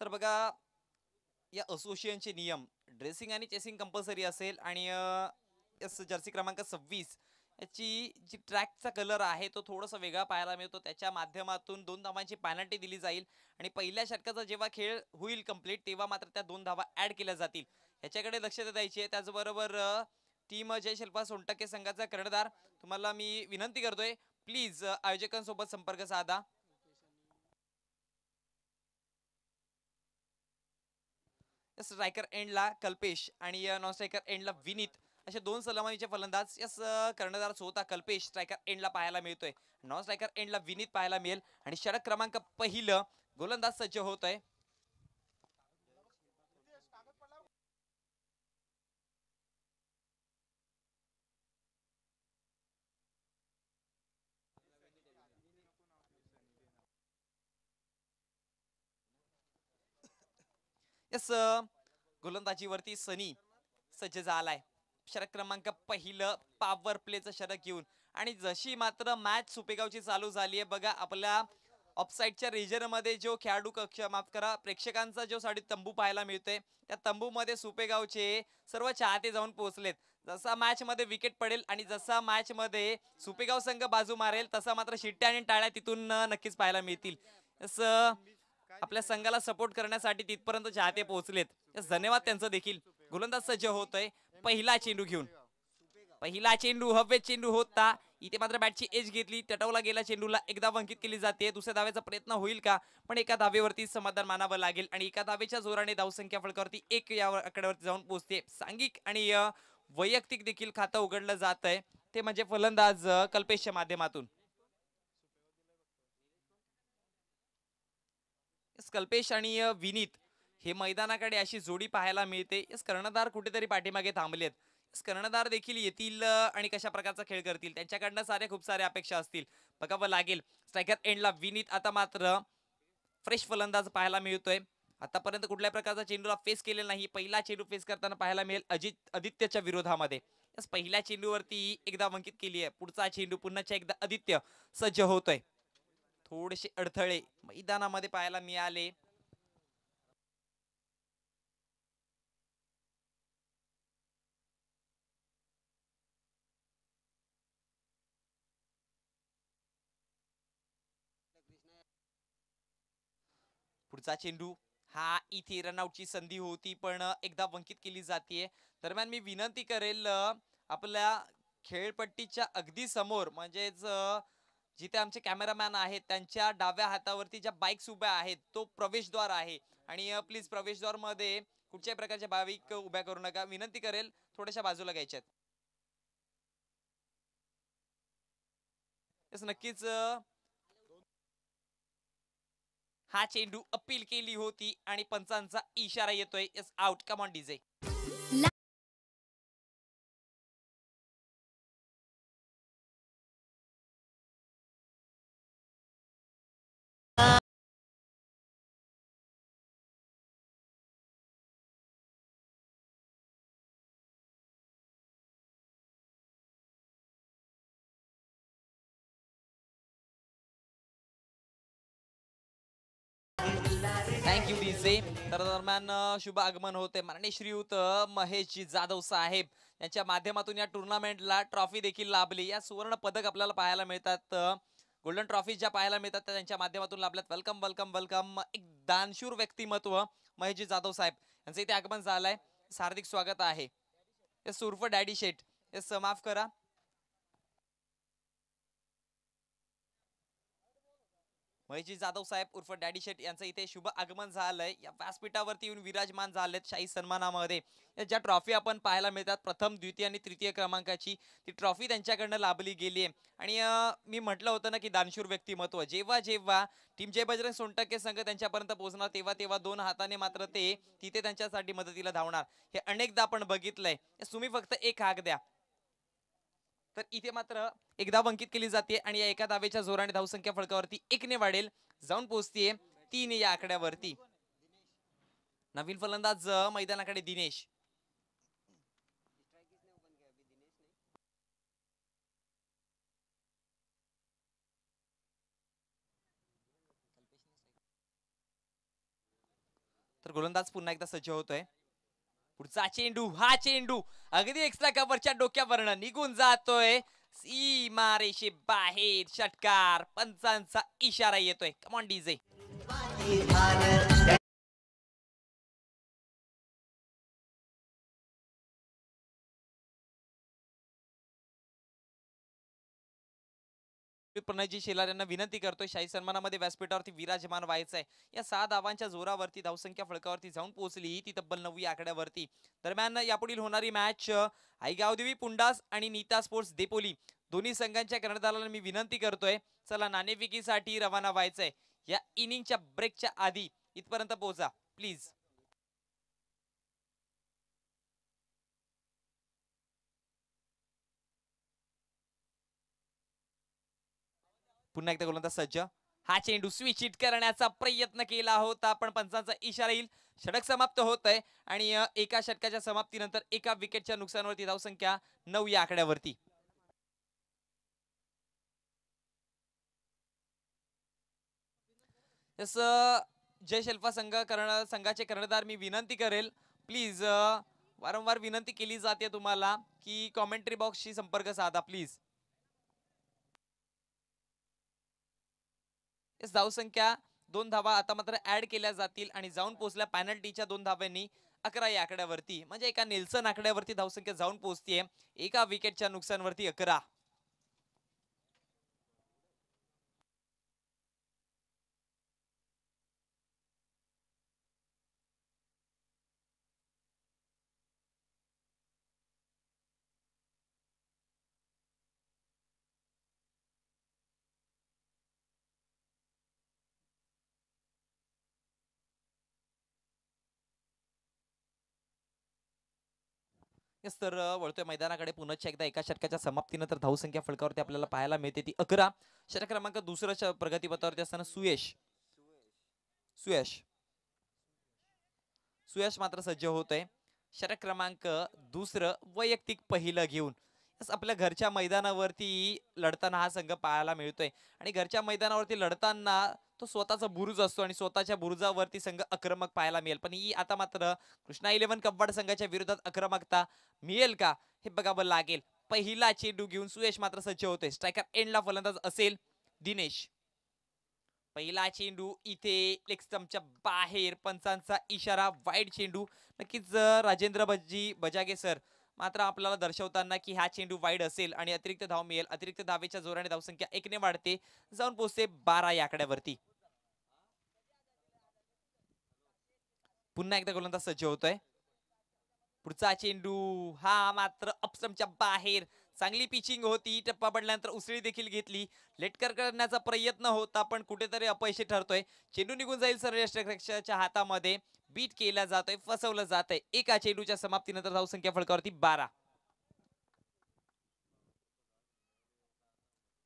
तर बघा या असोसिएशनचे नियम ड्रेसिंग आणि चेसिंग कंपल्सरी असेल आणि जर्सी क्रमांक सव्वीस याची जी ट्रॅकचा कलर आहे तो थोडासा वेगळा पाहायला मिळतो त्याच्या माध्यमातून दोन धावांची पॅनल्टी दिली जाईल आणि पहिल्या षटकाचा जेव्हा खेळ होईल कंप्लीट तेव्हा मात्र त्या दोन धावा ॲड केल्या जातील ह्याच्याकडे लक्ष द्यायची आहे त्याचबरोबर टीम शिल्पा सोनटक्के संघाचा कर्णधार तुम्हाला मी विनंती करतोय प्लीज आयोजकांसोबत संपर्क साधा स्ट्रायकर एंडला कल्पेश आणि नॉन स्ट्रायकर एंडला विनीत असे दोन सलामीचे फलंदाज यास कर्णधारच होता कल्पेश स्ट्रायकर एंडला पाहायला मिळतोय नॉन स्ट्रायकर एंडला विनीत पाहायला मिळेल आणि षडक क्रमांक पहिलं गोलंदाज सज्ज होत आहे गोलंदाजी गोलंदाजीवरती सनी सज्ज झालाय षटक क्रमांक पहिलं पॉवर प्लेचं शरक घेऊन आणि जशी मात्र मॅच सुपेगावची चालू झाली आहे बघा आपल्या ऑफसाईडच्या रिजन जो खेळाडू कक्ष माफ करा प्रेक्षकांचा जो साडी तंबू पाहायला मिळतोय त्या तंबूमध्ये सुपेगावचे सर्व चाहते जाऊन पोहोचलेत जसा मॅच विकेट पडेल आणि जसा मॅच सुपेगाव संघ बाजू मारेल तसा मात्र शिट्ट्या आणि टाळ्या तिथून नक्कीच पाहायला मिळतील आपल्या संघाला सपोर्ट करण्यासाठी तिथपर्यंत चाहते पोहोचलेत धन्यवाद त्यांचं देखील गोलंदाज सज्ज होत पहिला चेंडू घेऊन पहिला चेंडू हवे चेंडू होता इथे मात्र बॅटची एज घेतली तटवला गेला चेंडूला एकदा वंकित केली जाते दुसऱ्या धाव्याचा प्रयत्न होईल का पण एका धावेवरती समाधान मानावं लागेल आणि एका धावेच्या जोराने धावसंख्या फळकावरती एक या आकड्यावरती जाऊन पोहोचते सांघिक आणि वैयक्तिक देखील खातं उघडलं जात ते म्हणजे फलंदाज कल्पेशच्या माध्यमातून कल्पेश आणि विनीत हे मैदानाकडे अशी जोडी पाहायला मिळते यस कर्णधार कुठेतरी पाठीमागे थांबलेत कर्णधार देखील येतील आणि कशा प्रकारचा खेळ करतील त्यांच्याकडनं सारे खूप सारे अपेक्षा असतील बघावं लागेल स्ट्रायकर एंडला विनीत आता मात्र फ्रेश फलंदाज पाहायला मिळतोय आतापर्यंत कुठल्या प्रकारचा चेंडूला फेस केलेला नाही पहिला चेंडू फेस करताना पाहायला मिळेल अजित आदित्यच्या विरोधामध्ये पहिल्या चेंडूवरती एकदा अंकित केली आहे पुढचा चेंडू पुन्हा एकदा आदित्य सज्ज होतोय थोडेसे अडथळे मैदानामध्ये पाहायला मिळाले पुढचा चेंडू हा इथे रनआउटची संधी होती पण एकदा वंकित केली जाते दरम्यान मी विनंती करेल आपल्या खेळपट्टीच्या अगदी समोर म्हणजेच जिथे आमचे कॅमेरामॅन आहेत त्यांच्या डाव्या हातावरती ज्या बाईक्स उभ्या आहेत तो प्रवेशद्वार आहे आणि प्लीज मध्ये कुठच्याही प्रकारच्या भाविक उभ्या करू नका विनंती करेल थोड्याशा बाजूला घ्यायच्यात नक्कीच हा चेंडू अपील केली होती आणि पंचांचा इशारा येतोय out come on on DJ thank you D J तर दरम्यान शुभ आगमन होते माननीय श्रीयुत जी जाधव साहेब यांच्या माध्यमातून या टुर्नामेंटला ट्रॉफी देखील लाभली या सुवर्ण पदक आपल्याला पाहायला मिळतात गोल्डन ट्रॉफी ज्या पाहायला मिळतात त्या त्यांच्या माध्यमातून लाभल्यात वेलकम वेलकम वेलकम एक दानशूर व्यक्तिमत्व महेश जी जाधव साहेब यांचं इथे आगमन झालंय हार्दिक स्वागत आहे सुरफ डॅडी शेठ माफ करा महेशजी जाधव साहेब उर्फ डॅडी शेट यांचं इथे शुभ आगमन झालंय या व्यासपीठावरती येऊन विराजमान झालेत शाही सन्मानामध्ये ज्या ट्रॉफी आपण पाहायला मिळतात प्रथम द्वितीय आणि तृतीय क्रमांकाची ती ट्रॉफी त्यांच्याकडनं लाभली गेली आहे आणि मी म्हटलं होतं ना की दानशूर व्यक्तिमत्व जेव्हा जेव्हा टीम जय बजरंग सोनटक्के संघ त्यांच्यापर्यंत पोहोचणार तेव्हा तेव्हा दोन हाताने मात्र ते तिथे त्यांच्यासाठी मदतीला धावणार हे अनेकदा आपण बघितलंय तुम्ही फक्त एक हाक द्या तर इथे मात्र एकदा धाव अंकित केली जाते आणि या एका धावेच्या जोराने धावसंख्या फळकावरती एकने वाढेल जाऊन पोहोचतीये तीन या आकड्यावरती नवीन फलंदाज मैदानाकडे दिनेश तर गोलंदाज पुन्हा एकदा सज्ज होतोय पुढचा चेंडू हा चेंडू अगदी एक्स्ट्रा कव्हरच्या डोक्यावरनं निघून जातोय सी मारेशी बाहेर षटकार पंचांचा इशारा येतोय कमॉन डीजे प्रणयजी शेलार यांना विनंती करतोय शाही सन्मानामध्ये व्यासपीठावरती विराजमान व्हायचं आहे या सहा धावांच्या जोरावरती धावसंख्या फळकावरती जाऊन पोहोचली ही ती तब्बल नववी आकड्यावरती दरम्यान यापुढील होणारी मॅच आई गावदेवी पुंडास आणि नीता स्पोर्ट्स देपोली दोन्ही संघांच्या कर्णधाराला मी विनंती करतोय चला नाणेफिकीसाठी रवाना व्हायचंय या इनिंगच्या ब्रेकच्या आधी इथपर्यंत पोहोचा प्लीज पुन्हा एकदा गोलंदाज सज्ज हा चेंडू स्विच इट करण्याचा प्रयत्न केला होता पण पंचांचा इशारा येईल षटक समाप्त होत आहे आणि एका षटकाच्या समाप्तीनंतर एका विकेटच्या नुकसानवरती धावसंख्या नऊ या आकड्यावरती तस जय शेल्फा संघ कर्ण संघाचे कर्णधार मी विनंती करेल प्लीज वारंवार विनंती केली जाते तुम्हाला की कॉमेंट्री बॉक्सशी संपर्क साधा प्लीज धाव संख्या दोन धावा आता मात्र ऍड केल्या जातील आणि जाऊन पोहोचल्या पॅनल्टीच्या दोन धाव्यांनी अकरा या आकड्यावरती म्हणजे एका नेल्सन आकड्यावरती धावसंख्या जाऊन पोहोचतीये एका विकेटच्या नुकसानवरती अकरा येस तर वळतोय मैदानाकडे पुन्हा एकदा एका षटकाच्या समाप्तीनंतर तर धावसंख्या फलकावरती आपल्याला पाहायला मिळते ती अकरा षटक क्रमांक दुसऱ्या प्रगतीपथावरती असताना सुयश सुयश सुयश मात्र सज्ज होत आहे षटक क्रमांक दुसरं वैयक्तिक पहिलं घेऊन आपल्या घरच्या मैदानावरती लढताना हा संघ पाहायला मिळतोय आणि घरच्या मैदानावरती लढताना तो स्वतःचा बुरुज असतो आणि स्वतःच्या बुरुजावरती संघ आक्रमक पाहायला मिळेल पण ही आता मात्र कृष्णा इलेव्हन कब्बड संघाच्या विरोधात आक्रमकता मिळेल का हे बघावं लागेल पहिला चेंडू घेऊन सुयश मात्र सज्ज होते स्ट्रायकर एंडला फलंदाज असेल दिनेश पहिला चेंडू इथे स्टम्पच्या बाहेर पंचांचा इशारा वाईट चेंडू नक्कीच राजेंद्र बजी बजागे सर मात्र आपल्याला दर्शवताना की हा चेंडू वाईड असेल आणि अतिरिक्त धाव मिळेल अतिरिक्त धावेच्या जोराने धावसंख्या एकने वाढते जाऊन पोहोचते बारा या आकड्यावरती पुन्हा एकदा गोलंदाज सज्ज होतोय पुढचा चेंडू हा मात्र अपसमच्या बाहेर चांगली पिचिंग होती टप्पा पडल्यानंतर उसळी देखील घेतली लेटकर करण्याचा प्रयत्न होता पण कुठेतरी अपयशी ठरतोय चेंडू निघून जाईल सर्वष्टरक्षकाच्या हातामध्ये बीट केला जातोय फसवलं जात आहे एका चेंडूच्या समाप्तीनंतर धावसंख्या फळकावरती बारा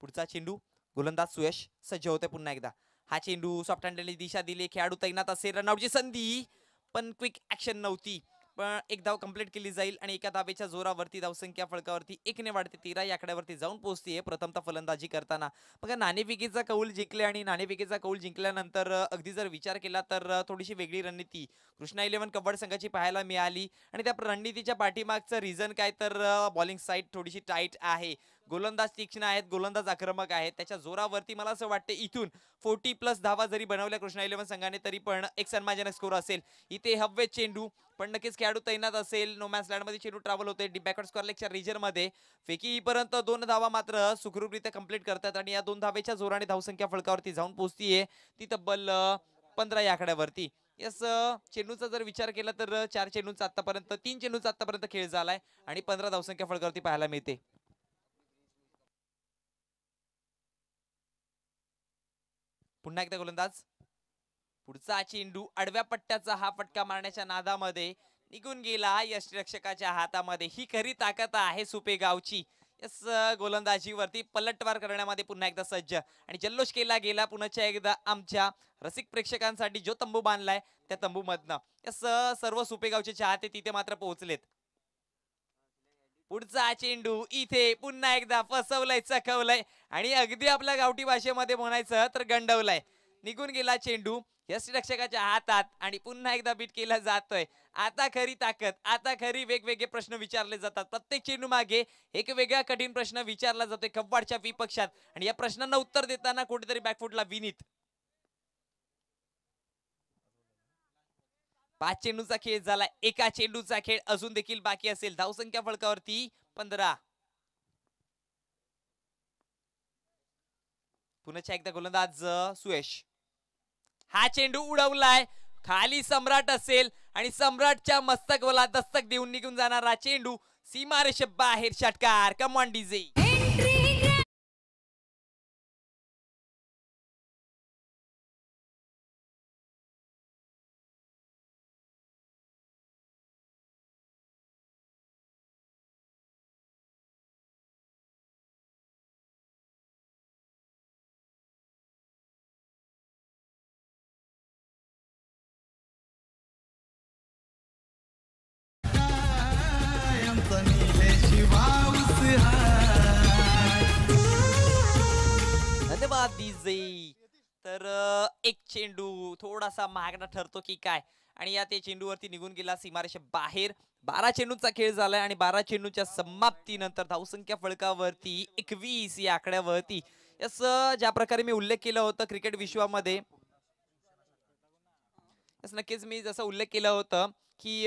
पुढचा चेंडू गोलंदाज सुयश सज्ज होते पुन्हा एकदा हा चेंडू सॉफ्ट हँडलने दिशा दिली खेळाडू तैनात असे रनआउटची संधी पण क्विक ऍक्शन नव्हती पण एक धाव कंप्लीट केली जाईल आणि एका धावेच्या जोरावरती धावसंख्या फळकावरती एकने वाढते तेरा या जाऊन पोहोचते प्रथमतः फलंदाजी करताना बघा नाणेफिकेचा कौल जिंकले आणि नाणेफिकेचा कौल जिंकल्यानंतर अगदी जर विचार केला तर थोडीशी वेगळी रणनीती कृष्णा इलेव्हन कबड्डी संघाची पाहायला मिळाली आणि त्या रणनीतीच्या पाठीमागचं रिझन काय तर बॉलिंग साईड थोडीशी टाईट आहे गोलंदाज तीक्ष्ण आहेत गोलंदाज आक्रमक आहेत त्याच्या जोरावरती मला असं वाटतं इथून फोर्टी प्लस धावा जरी बनवल्या कृष्णा इलेव्हन संघाने तरी पण एक सन्मानजनक स्कोर असेल इथे हवे चेंडू पण नक्कीच खेळाडू तैनात असेल नो लँड लँडमध्ये चेंडू ट्रॅव्हल होते बॅकवर्ड स्कॉरलेकच्या रिजनमध्ये फेकी पर्यंत दोन धावा मात्र सुखरूपरित्या कंप्लीट करतात आणि या दोन धावेच्या जोराने धावसंख्या फळकावरती जाऊन पोहोचतीये ती तब्बल पंधरा या आकड्यावरती यस चेंडूचा जर विचार केला तर चार चेंडूंचा आतापर्यंत तीन चेंडूंचा आतापर्यंत खेळ झालाय आणि पंधरा धावसंख्या फळकावरती पाहायला मिळते पुन्हा एकदा गोलंदाज पुढचा चेंडू आडव्या पट्ट्याचा हा फटका मारण्याच्या नादामध्ये निघून गेला रक्षकाच्या हातामध्ये ही खरी ताकद आहे सुपे गावची यस गोलंदाजीवरती पलटवार करण्यामध्ये पुन्हा एकदा सज्ज आणि जल्लोष केला गेला पुन्हा एकदा आमच्या रसिक प्रेक्षकांसाठी जो तंबू बांधलाय त्या तंबूमधनं यस सर्व सुपेगावचे चाहते तिथे मात्र पोहोचलेत पुढचा चेंडू इथे पुन्हा एकदा फसवलाय चकवलाय आणि अगदी आपल्या गावठी भाषेमध्ये म्हणायचं तर गंडवलाय निघून गेला चेंडू यष्टीरक्षकाच्या हातात आणि पुन्हा एकदा बीट केला जातोय आता खरी ताकद आता खरी वेगवेगळे प्रश्न विचारले जातात प्रत्येक चेंडू मागे एक वेगळा कठीण प्रश्न विचारला जातोय खब्बाडच्या विपक्षात आणि या प्रश्नांना उत्तर देताना कुठेतरी बॅकफुटला विनीत पाच चेंडूचा खेळ झाला एका चेंडूचा खेळ अजून देखील बाकी असेल धावसंख्या फळकावरती पंधरा पुन्हा एकदा गोलंदाज सुयश हा चेंडू उडवलाय खाली सम्राट असेल आणि सम्राटच्या मस्तक दस्तक देऊन निघून जाणारा चेंडू सीमारेषे बाहेर षटकार कमांडीजे जाई तर एक चेंडू थोडासा महागडा ठरतो की काय आणि या ते चेंडूवरती निघून गेला सीमारेषे बाहेर बारा चेंडूंचा खेळ झालाय आणि बारा चेंडूच्या समाप्तीनंतर धावसंख्या फळकावरती एकवीस या आकड्यावरती यास ज्या प्रकारे मी उल्लेख केला होता क्रिकेट विश्वामध्ये नक्कीच मी जसं उल्लेख केला होता की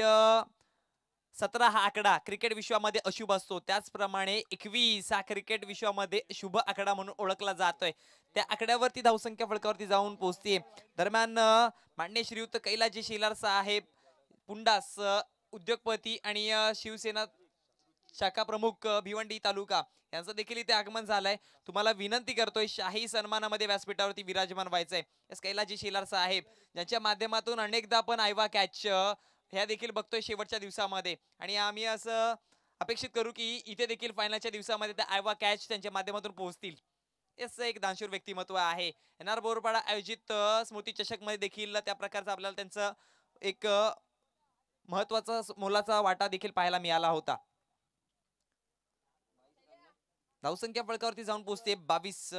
सतरा हा आकडा क्रिकेट विश्वामध्ये अशुभ असतो त्याचप्रमाणे एकवीस हा क्रिकेट विश्वामध्ये शुभ आकडा म्हणून ओळखला जातोय त्या आकड्यावरती धावसंख्या फळकावरती जाऊन पोहोचते दरम्यान मान्य श्रीयुक्त कैलाजी शेलार साहेब पुंडास उद्योगपती आणि शिवसेना शाखा प्रमुख भिवंडी तालुका यांचं देखील इथे आगमन झालंय तुम्हाला विनंती करतोय शाही सन्मानामध्ये व्यासपीठावरती विराजमान व्हायचंय आहे कैलाजी शेलार साहेब ज्यांच्या माध्यमातून अनेकदा आपण आयवा कॅच ह्या देखील बघतोय शेवटच्या दिवसामध्ये आणि आम्ही असं अपेक्षित करू की इथे देखील फायनलच्या दिवसामध्ये त्या आयवा कॅच त्यांच्या माध्यमातून पोहोचतील याच एक दानशूर व्यक्तिमत्व आहे एन आर बोरपाडा आयोजित स्मृती चषकमध्ये देखील त्या प्रकारचं आपल्याला त्यांचं एक महत्वाचा मोलाचा वाटा देखील पाहायला मिळाला होता धावसंख्या फळकावरती जाऊन पोहोचते बावीस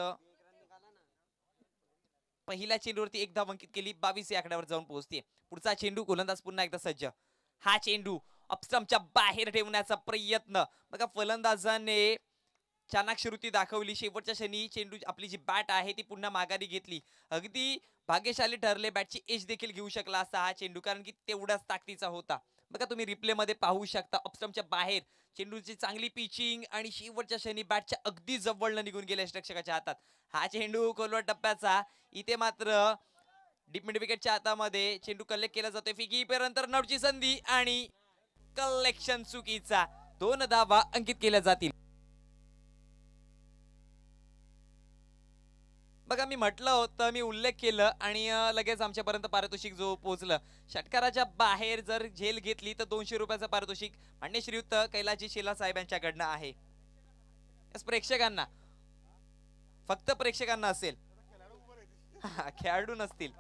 पहिल्या चेंडूवरती एकदा अंकित केली बावीस या आकड्यावर जाऊन पोहोचते पुढचा चेंडू गोलंदाज पुन्हा एकदा सज्ज हा चेंडू अपस्टमच्या बाहेर ठेवण्याचा प्रयत्न बघा फलंदाजाने श्रुती दाखवली शेवटच्या क्षणी चेंडू आपली जी बॅट आहे ती पुन्हा माघारी घेतली अगदी भाग्यशाली ठरले बॅटची एज देखील घेऊ शकला असा हा चेंडू कारण की तेवढाच ताकदीचा होता बघा तुम्ही रिप्लेमध्ये पाहू शकता अपस्टमच्या बाहेर चेंडूची चांगली पिचिंग आणि शेवटच्या शनी बॅटच्या अगदी जवळनं निघून गेल्या रक्षकाच्या हातात हा चेंडू खोलवर टप्प्याचा इथे मात्र डीप मिड विकेटच्या हातामध्ये चेंडू कलेक्ट केला जातोय फिकी पेरंतर नवची संधी आणि कलेक्शन चुकीचा दोन धावा अंकित केल्या जातील बघा मी म्हटलं होतं मी उल्लेख केलं आणि लगेच आमच्यापर्यंत पारितोषिक जो पोहोचलं षटकाराच्या बाहेर जर झेल घेतली तर दोनशे रुपयाचं पारितोषिक म्हणणे श्रीयुक्त कैलाजी शेला साहेब यांच्याकडनं आहे प्रेक्षकांना फक्त प्रेक्षकांना असेल खेळाडू नसतील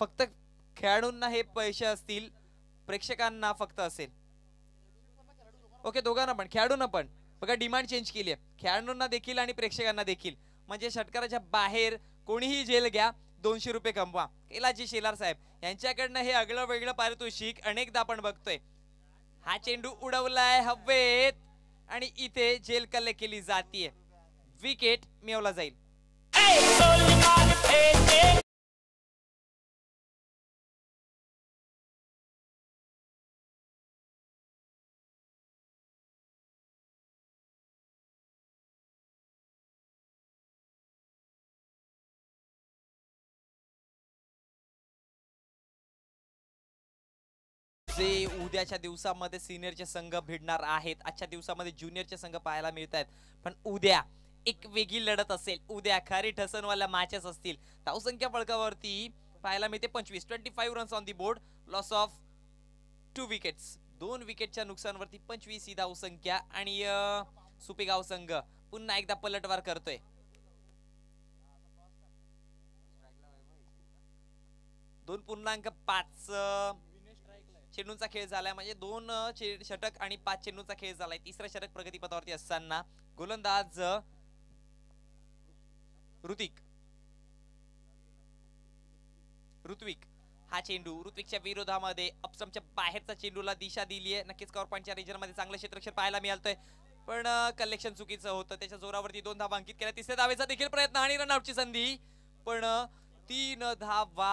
फक्त खेळाडूंना हे पैसे असतील प्रेक्षकांना फक्त असेल ओके दोघांना पण खेळाडूंना पण बघा डिमांड चेंज केली आहे खेळाडूंना देखील आणि प्रेक्षकांना देखील म्हणजे षटकाराच्या बाहेर कोणीही जेल घ्या दोनशे रुपये कमवा केलाजी शेलार साहेब यांच्याकडनं हे अगळं वेगळं पारितोषिक अनेकदा आपण बघतोय हा चेंडू उडवलाय हवेत आणि इथे जेल कल्ले केली जातीये विकेट मिळवला जाईल जे उद्याच्या दिवसामध्ये सिनियरचे संघ भिडणार आहेत आजच्या दिवसामध्ये ज्युनियरचे संघ पाहायला मिळत आहेत पण उद्या एक वेगळी लढत असेल उद्या खरी ठसनवाल्या मॅचेस असतील धावसंख्या फळकावरती पाहायला मिळते पंचवीस twenty five runs on the board loss of two wickets दोन विकेटच्या नुकसानवरती पंचवीस ही धावसंख्या आणि सुपेगाव संघ पुन्हा एकदा पलटवार करतोय दोन पूर्णांक पाच चेंडूंचा खेळ झालाय म्हणजे दोन षटक आणि पाच चेंडूंचा खेळ झालाय तिसरा षटक प्रगतीपथावरती असताना गोलंदाज ऋतिक ऋत्विक हा चेंडू ऋत्विकच्या विरोधामध्ये अपसमच्या बाहेरचा चेंडूला दिशा दिली आहे नक्कीच कॉर्पॉनच्या मध्ये चांगलं क्षेत्रक्षर पाहायला आहे पण कलेक्शन चुकीचं होतं त्याच्या जोरावरती दोन धावा अंकित केल्या तिसऱ्या धावेचा देखील प्रयत्न आणि रनआउटची संधी पण तीन धावा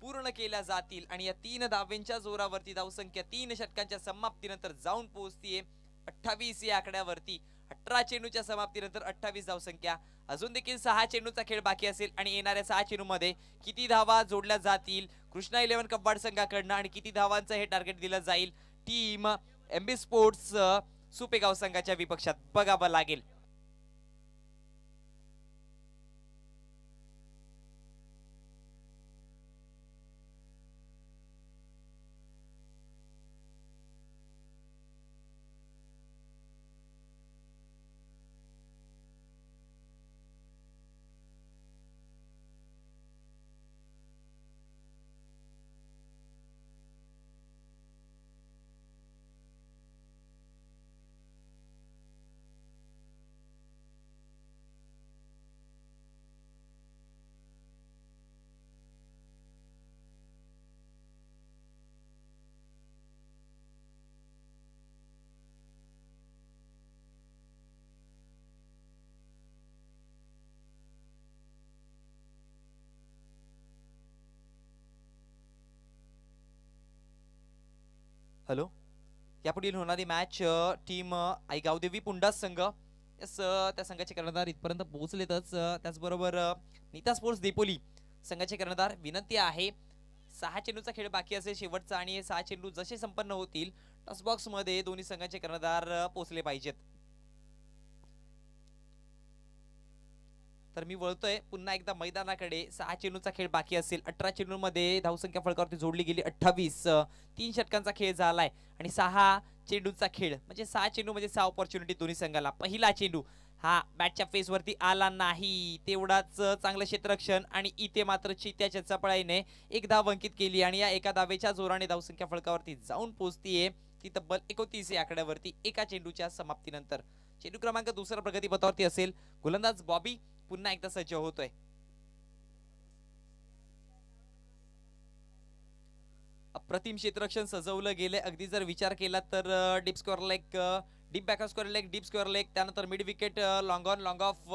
पूर्ण केल्या जातील आणि या तीन धावेंच्या जोरावरती धावसंख्या तीन षटकांच्या समाप्तीनंतर जाऊन पोहोचतीये अठ्ठावीस या आकड्यावरती अठरा चेंडूच्या समाप्तीनंतर अठ्ठावीस धावसंख्या अजून देखील सहा चेंडूचा खेळ बाकी असेल आणि येणाऱ्या सहा चेंडूमध्ये किती धावा जोडल्या जातील कृष्णा इलेव्हन कब्बाड संघाकडनं आणि किती धावांचं हे टार्गेट दिलं जाईल टीम एमबी स्पोर्ट्स सुपेगाव संघाच्या विपक्षात बघावं लागेल हॅलो यापुढील होणारी मॅच टीम आई गावदेवी पुंडास संघ यस त्या संघाचे कर्णधार इथपर्यंत पोहोचलेतच त्याचबरोबर नीता स्पोर्ट्स देपोली संघाचे कर्णधार विनंती आहे सहा चेंडूचा खेळ बाकी असेल शेवटचा आणि सहा चेंडू जसे संपन्न होतील टॉसबॉक्समध्ये दोन्ही संघाचे कर्णधार पोचले पाहिजेत तर मी वळतोय पुन्हा एकदा मैदानाकडे सहा चेंडूचा खेळ बाकी असेल अठरा चेंडूंमध्ये धावसंख्या फळकावरती जोडली गेली अठ्ठावीस तीन षटकांचा खेळ झालाय आणि सहा चेंडूचा खेळ म्हणजे सहा चेंडू म्हणजे सहा ऑपॉर्च्युनिटी दोन्ही संघाला पहिला चेंडू हा बॅटच्या फेसवरती आला नाही तेवढाच चांगलं क्षेत्ररक्षण आणि इथे मात्र चित्याच्या चपळाईने एक धाव अंकित केली आणि या एका दावेच्या जोराने धावसंख्या फळकावरती जाऊन पोहोचतीये ती तब्बल एकोतीस या आकड्यावरती एका चेंडूच्या समाप्तीनंतर चेंडू क्रमांक प्रगती प्रगतीपथावरती असेल गोलंदाज बॉबी पुन्हा एकदा सज्ज होतोय अप्रतिम क्षेत्ररक्षण सजवलं गेले अगदी जर विचार केला तर deep score leg deep back square leg deep square leg त्यानंतर mid wicket long on long off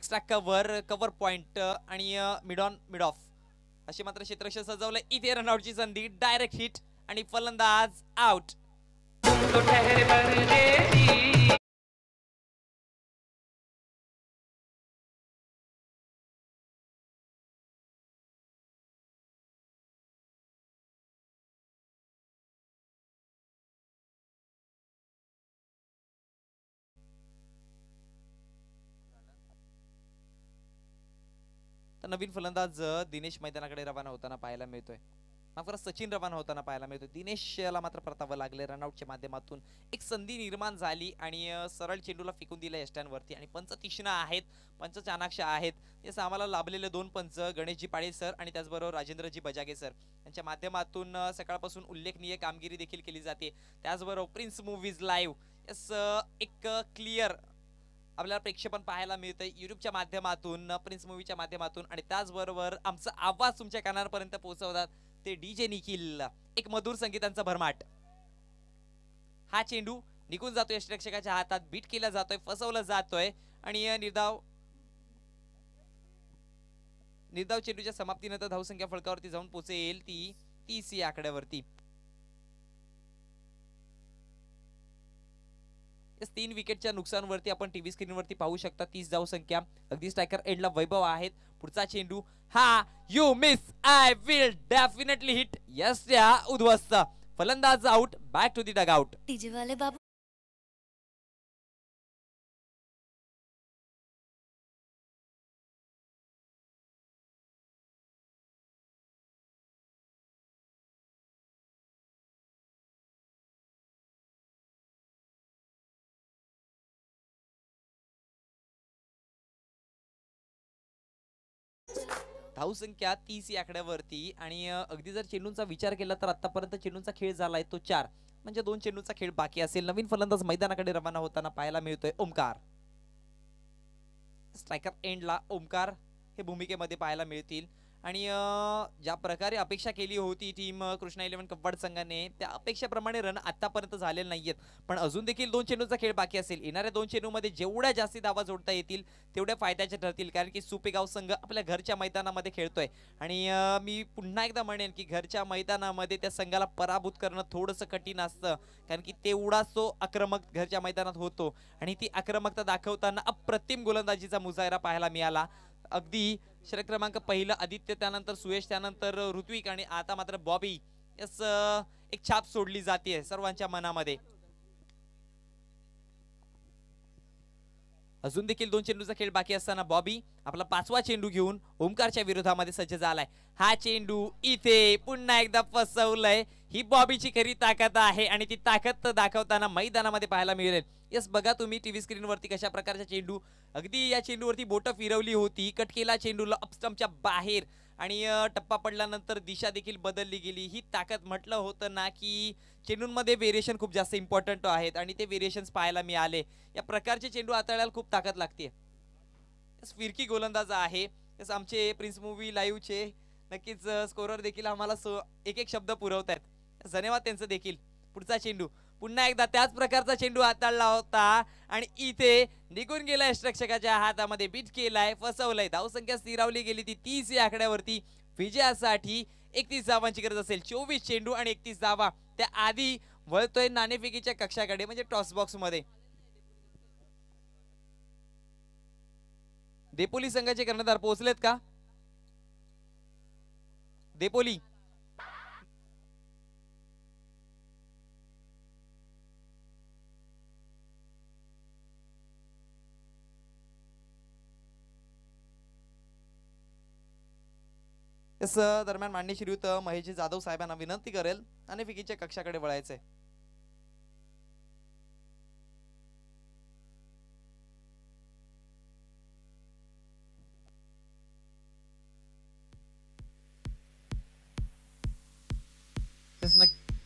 extra cover cover point आणि मिड ऑन मिड ऑफ असे मात्र क्षेत्ररक्षण सजवलं इथे रनआउटची संधी डायरेक्ट हिट आणि फलंदाज आउट तर नवीन फलंदाज दिनेश मैदानाकडे रवाना होताना पाहायला मिळतोय माफ करा सचिन रवाना होताना पाहायला मिळतो दिनेशला मात्र परतावं लागले रनआउटच्या माध्यमातून एक संधी निर्माण झाली आणि सरळ चेंडूला फेकून दिला यष्ट्यांवरती आणि पंच तीक्ष्ण आहेत पंच चानाक्ष आहेत जसं आम्हाला लाभलेले दोन पंच गणेशजी पाळे सर आणि त्याचबरोबर राजेंद्रजी बजागे सर यांच्या माध्यमातून सकाळपासून उल्लेखनीय कामगिरी देखील केली जाते त्याचबरोबर प्रिन्स मूवीज लाईव्ह एक क्लिअर आपल्याला प्रेक्षेपण पाहायला मिळतंय युट्यूबच्या माध्यमातून प्रिन्स मूवीच्या माध्यमातून आणि त्याचबरोबर आमचा आवाज तुमच्या कानापर्यंत पोहोचवतात ते डीजे निखिल एक मधुर संगीतांचा भरमाट हा चेंडू निघून जातोय यष्टरक्षकाच्या हातात बीट केला जातोय फसवला जातोय आणि निर्धाव निर्धाव चेंडूच्या समाप्तीनंतर धावसंख्या फळकावरती जाऊन पोहोचेल ती तीस या आकड्यावरती तीन विकेटच्या नुकसानवरती आपण टीव्ही स्क्रीनवरती पाहू शकता तीस जाऊ संख्या अगदी स्ट्रायकर एडला वैभव आहेत पुढचा चेंडू हा you miss I will definitely hit yes या उध्वस्त, फलंदाज out back to the dugout वाले बाबू धावसंख्या तीस या आकड्यावरती आणि अगदी जर चेंडूंचा विचार केला तर आतापर्यंत चेंडूंचा खेळ झाला आहे तो चार म्हणजे दोन चेंडूंचा खेळ बाकी असेल नवीन फलंदाज मैदानाकडे रवाना होताना पाहायला मिळतोय ओमकार स्ट्रायकर एंडला ओमकार हे भूमिकेमध्ये पाहायला मिळतील आणि ज्या प्रकारे अपेक्षा केली होती टीम कृष्णा इलेव्हन कब्बड संघाने त्या अपेक्षेप्रमाणे रन आतापर्यंत झालेले आहेत पण अजून देखील दोन चेंडूचा खेळ बाकी असेल येणाऱ्या दोन चेंडूमध्ये जेवढ्या जास्ती धावा जोडता येतील तेवढ्या फायद्याच्या ठरतील कारण की सुपेगाव संघ आपल्या घरच्या मैदानामध्ये खेळतोय आणि मी पुन्हा एकदा म्हणेन की घरच्या मैदानामध्ये त्या संघाला पराभूत करणं थोडंसं कठीण असतं कारण की तेवढाच तो आक्रमक घरच्या मैदानात होतो आणि ती आक्रमकता दाखवताना अप्रतिम गोलंदाजीचा मुजायरा पाहायला मिळाला अगदी षटक क्रमांक पहिलं आदित्य त्यानंतर सुयश त्यानंतर ऋत्विक आणि आता मात्र बॉबी यास एक छाप सोडली जाते सर्वांच्या मनामध्ये अजून देखील दोन चेंडूचा खेळ बाकी असताना बॉबी आपला पाचवा चेंडू घेऊन ओमकारच्या विरोधामध्ये सज्ज झालाय हा चेंडू इथे पुन्हा एकदा फसवलाय ही बॉबीची खरी ताकद आहे आणि ती ताकद दाखवताना मैदानामध्ये पाहायला मिळेल येस बघा तुम्ही टीव्ही स्क्रीनवरती कशा प्रकारच्या चेंडू अगदी या चेंडूवरती बोटं फिरवली होती कट केला चेंडूला अपस्टमच्या बाहेर आणि टप्पा पडल्यानंतर दिशा देखील बदलली गेली ही ताकद म्हटलं होतं ना की चेंडूंमध्ये वेरिएशन खूप जास्त इम्पॉर्टंट आहेत आणि ते वेरिएशन्स पाहायला मिळाले या प्रकारचे चेंडू हाताळायला खूप ताकद लागते फिरकी गोलंदाज आहे आमचे प्रिन्स मूवी लाईव्हचे नक्कीच स्कोरर देखील आम्हाला एक एक शब्द पुरवत आहेत धन्यवाद त्यांचं देखील पुढचा चेंडू पुन्हा एकदा त्याच प्रकारचा चेंडू हाताळला होता आणि इथे निघून गेलाय रक्षकाच्या हातामध्ये बीट केलाय फसवलंय धावसंख्या स्थिरावली गेली ती तीस या आकड्यावरती विजयासाठी एकतीस धावांची गरज असेल चोवीस चेंडू आणि एकतीस धावा त्या आधी वळतोय नाणेफिकीच्या कक्षाकडे म्हणजे टॉस बॉक्स मध्ये देपोली संघाचे कर्णधार पोहोचलेत का देपोली स दरम्यान मांडणी युत महेश जाधव साहेबांना विनंती करेल आणि फिकीच्या कक्षाकडे वळायचे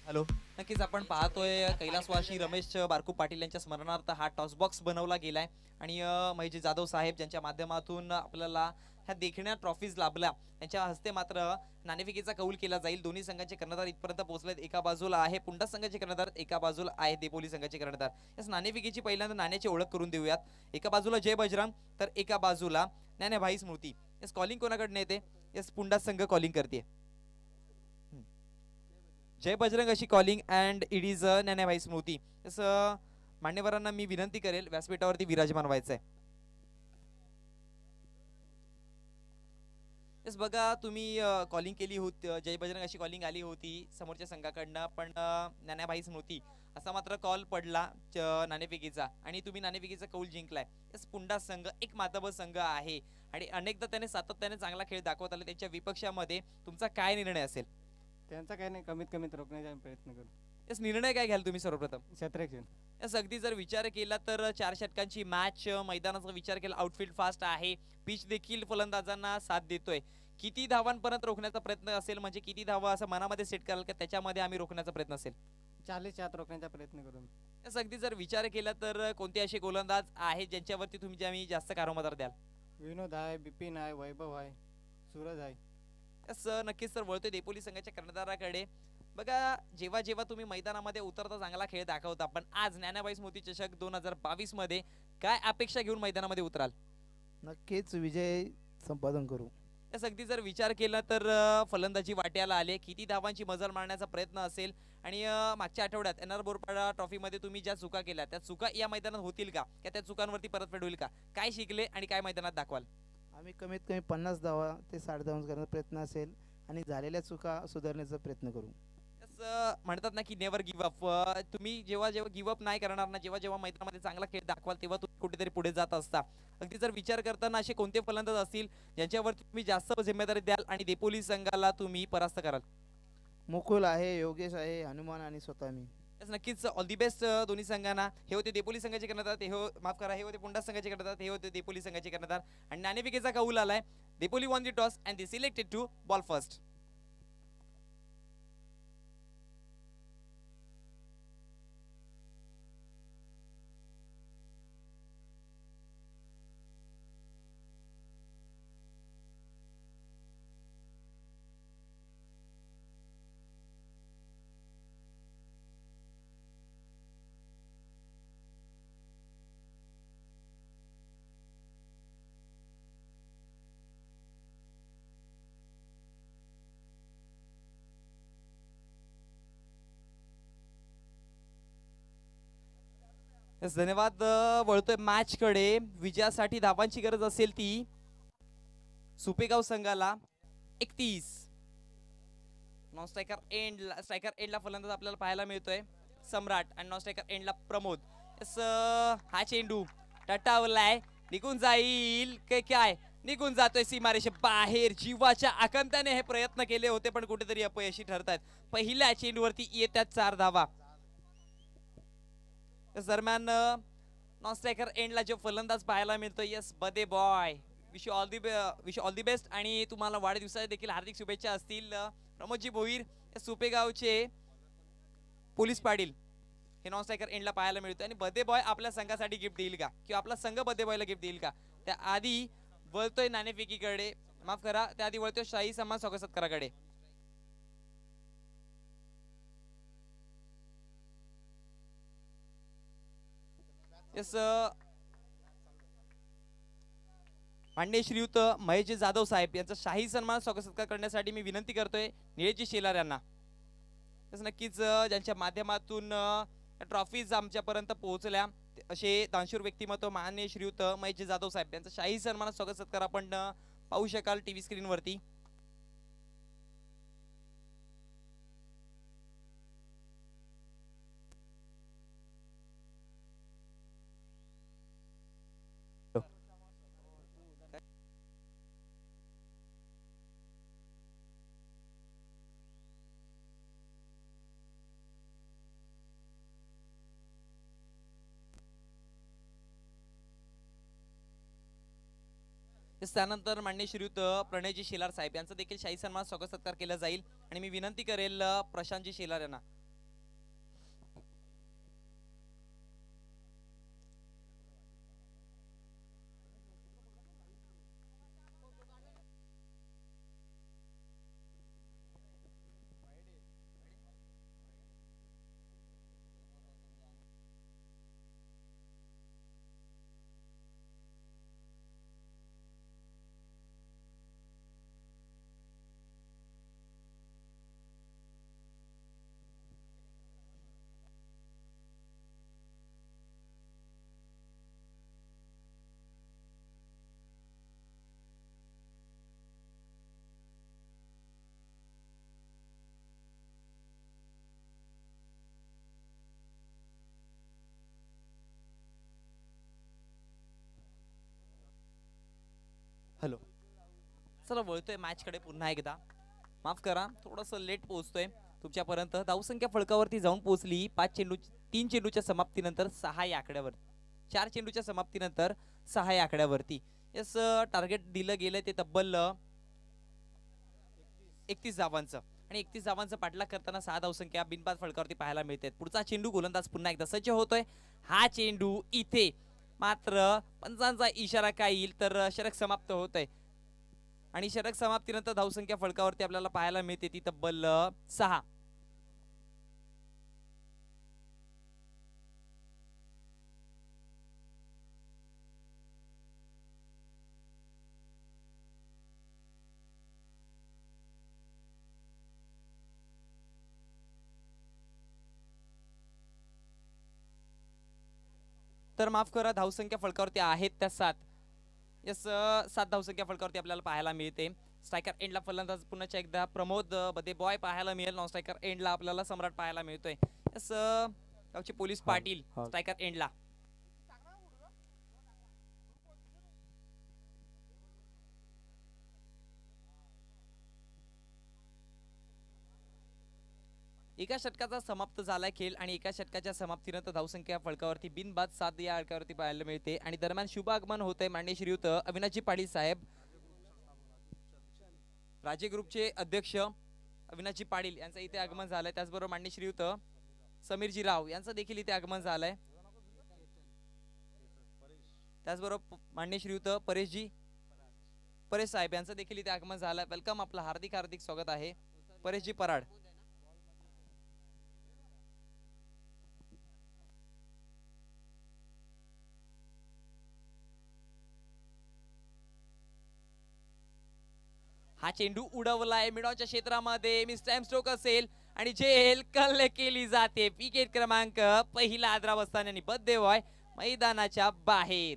हॅलो नक्कीच आपण पाहतोय कैलासवाशी रमेश बारकू पाटील यांच्या स्मरणार्थ हा टॉस बॉक्स बनवला गेलाय आणि महेश जाधव साहेब ज्यांच्या माध्यमातून आपल्याला ह्या देखण्या ट्रॉफीज लाभला त्यांच्या हस्ते मात्र नाणेफिकेचा कौल केला जाईल दोन्ही संघाचे कर्णधार इथपर्यंत पोहोचलेत एका बाजूला आहे पुंडा संघाचे कर्णधार एका बाजूला आहे देपोली संघाचे कर्णधार यास नाणेफिकेची पहिल्यांदा नाण्याची ओळख करून देऊयात एका बाजूला जय बजरंग तर एका बाजूला भाई स्मृती यस कॉलिंग कोणाकडनं येते यस पुंडा संघ कॉलिंग करते जय बजरंग अशी कॉलिंग अँड इट इज भाई स्मृती यस मान्यवरांना मी विनंती करेल व्यासपीठावरती विराजमान व्हायचं आहे तेच बघा तुम्ही कॉलिंग केली होती जय बजरंग अशी कॉलिंग आली होती समोरच्या संघाकडनं पण नाण्याबाई स्मृती असा मात्र कॉल पडला नाणेफेकीचा आणि तुम्ही नाणेपिकीचा कौल जिंकलाय तेच पुंडा संघ एक माधव संघ आहे आणि अनेकदा त्याने सातत्याने चांगला खेळ दाखवत आला त्याच्या विपक्षामध्ये तुमचा काय निर्णय असेल त्यांचा काय नाही कमीत कमीत रोखण्याचा प्रयत्न करू तेच निर्णय काय घ्याल तुम्ही सर्वप्रथम क्षेत्रक्षण यास अगदी जर विचार केला तर चार षटकांची मॅच मैदानाचा विचार केला आउटफील्ड फास्ट आहे पिच देखील फलंदाजांना साथ देतोय किती धावांपर्यंत रोखण्याचा प्रयत्न असेल म्हणजे किती धावा असं मनामध्ये सेट कराल का त्याच्यामध्ये आम्ही रोखण्याचा प्रयत्न असेल चालीस आत रोखण्याचा प्रयत्न करून अगदी जर विचार केला तर कोणते असे गोलंदाज आहेत ज्यांच्यावरती तुम्ही आम्ही जास्त कारोमदार द्याल विनोद आहे बिपिन आहे वैभव आहे सूरज आहे सर नक्कीच सर वळतोय देपोली संघाच्या कर्णधाराकडे बघा जेव्हा जेव्हा तुम्ही मैदानामध्ये उतरता चांगला खेळ दाखवता पण आज ज्ञानाबाई स्मृती चषक दोन हजार बावीस मध्ये काय अपेक्षा घेऊन मैदानामध्ये उतराल नक्कीच विजय संपादन करू त्यास अगदी जर विचार केला तर फलंदाजी वाट्याला आले किती धावांची मजल मारण्याचा प्रयत्न असेल आणि मागच्या आठवड्यात एन आर बोरपाडा ट्रॉफीमध्ये तुम्ही ज्या चुका केल्या त्या चुका या मैदानात होतील का त्या त्या चुकांवरती परतफेड होईल का काय शिकले आणि काय मैदानात दाखवाल आम्ही कमीत कमी पन्नास धावा ते साठ धावांचा करण्याचा प्रयत्न असेल आणि झालेल्या चुका सुधारण्याचा प्रयत्न करू म्हणतात ना की नेवर गिव्ह अप तुम्ही जेव्हा जेव्हा अप नाही करणार ना जेव्हा जेव्हा मैदानामध्ये चांगला खेळ दाखवाल तेव्हा तुम्ही कुठेतरी पुढे जात असता अगदी जर विचार करताना असे कोणते फलंदाज असतील ज्यांच्यावर तुम्ही जास्त जिम्मेदारी द्याल आणि देपोली संघाला तुम्ही परास्त कराल मुकुल आहे योगेश आहे हनुमान आणि स्वतः मी नक्कीच ऑल दी बेस्ट दोन्ही संघांना हे होते देपोली संघाचे कर्णधार हे हो, माफ करा हे होते पुंडा संघाचे कर्णधार हे होते देपोली संघाचे कर्णधार आणि नाणेफिकेचा कौल आलाय Dapoli won the toss and the selected to ball first धन्यवाद वळतोय मॅच कडे विजयासाठी धावांची गरज असेल ती सुपेगाव संघाला एकतीस नॉन स्ट्रायकर एंड स्ट्रायकर एंडला फलंदाज आपल्याला पाहायला मिळतोय सम्राट आणि नॉन स्ट्रायकर एंडला प्रमोद हा चेंडू टटावलाय निघून जाईल काय काय निघून जातोय सीमारेषे बाहेर जीवाच्या आकांताने हे प्रयत्न केले होते पण कुठेतरी अपयशी ठरतात पहिल्या चेंडूवरती येतात चार धावा त्याच दरम्यान नॉन स्ट्रायकर एंडला जो फलंदाज पाहायला मिळतो yes birthday boy wish all the wish all the best आणि तुम्हाला वाढदिवसाच्या देखील हार्दिक शुभेच्छा असतील प्रमोदजी भोईर या सुपेगावचे पोलीस पाडील हे नॉन स्ट्रायकर एंडला पाहायला मिळतो आणि बदे बॉय आपल्या संघासाठी गिफ्ट देईल का किंवा आपला संघ बदे बॉयला गिफ्ट देईल का त्या आधी वळतोय नाणेफिकीकडे माफ करा त्याआधी वळतोय शाही समाज सत्काराकडे यस मान्य श्रीयुत महेश जाधव साहेब यांचा शाही सन्मान स्वागत सत्कार करण्यासाठी मी विनंती करतोय निळेजी शेलार यांना नक्कीच ज्यांच्या माध्यमातून ट्रॉफीज आमच्यापर्यंत पोहोचल्या असे दानशूर व्यक्तिमत्व मान्य श्रीयुत महेश जाधव साहेब यांचा शाही सन्मान स्वागत सत्कार आपण पाहू शकाल टी व्ही स्क्रीनवरती त्यानंतर मान्य श्रीयुत प्रणयजी शेलार साहेब यांचा देखील शाही सन्मान स्वागत सत्कार केला जाईल आणि मी विनंती करेल प्रशांतजी शेलार यांना चला वळतोय मॅचकडे पुन्हा एकदा माफ करा थोडस लेट पोहोचतोय तुमच्यापर्यंत धावसंख्या फळकावरती जाऊन पोहोचली पाच चेंडू तीन चेंडूच्या समाप्तीनंतर सहा या आकड्यावर चार चेंडूच्या समाप्तीनंतर सहा या आकड्यावरती यस टार्गेट दिलं गेलं ते तब्बल एकतीस धावांचं आणि एकतीस जावांचा पाठलाग करताना सहा धावसंख्या बिनबाद फळकावरती पाहायला मिळते पुढचा चेंडू गोलंदाज पुन्हा एकदा सज्ज होतोय हा चेंडू इथे मात्र पंचांचा इशारा काय येईल तर शरक समाप्त होत आहे आणि षटक समाप्तीनंतर धावसंख्या फळकावरती आपल्याला पाहायला मिळते ती तब्बल सहा तर माफ करा धावसंख्या फळकावरती आहेत त्या सात यस सात धावसंख्या फलकावरती आपल्याला पाहायला मिळते स्ट्रायकर एंडला फलंदाज पुन्हा एकदा प्रमोद बदे बॉय पाहायला मिळेल नॉन स्ट्रायकर एंडला आपल्याला सम्राट पाहायला मिळतोय यस गावचे पोलीस पाटील स्ट्रायकर एंडला एका षटकाचा समाप्त झाला खेळ आणि एका षटकाच्या समाप्तीनंतर धावसंख्या फळकावरती बिनबाद सात या अडकावरती पाहायला मिळते आणि दरम्यान शुभ आगमन होत आहे मान्य श्रीयुत अविनाशजी पाडी साहेब राजे ग्रुपचे अध्यक्ष अविनाशजी पाडील यांचं इथे आगमन झालंय त्याचबरोबर मान्य श्रीयुत समीरजी राव यांचं देखील इथे आगमन झालंय त्याचबरोबर मान्य श्रीयुत परेशजी परेश साहेब यांचं देखील इथे आगमन झालंय वेलकम आपलं हार्दिक हार्दिक स्वागत आहे परेशजी पराड हा चेंडू उडवलाय मिडॉनच्या क्षेत्रामध्ये मिस टाइम स्ट्रोक असेल आणि जेल कल केली जाते विकेट क्रमांक पहिला आदरावस्थान आणि बद्देवाय मैदानाच्या बाहेर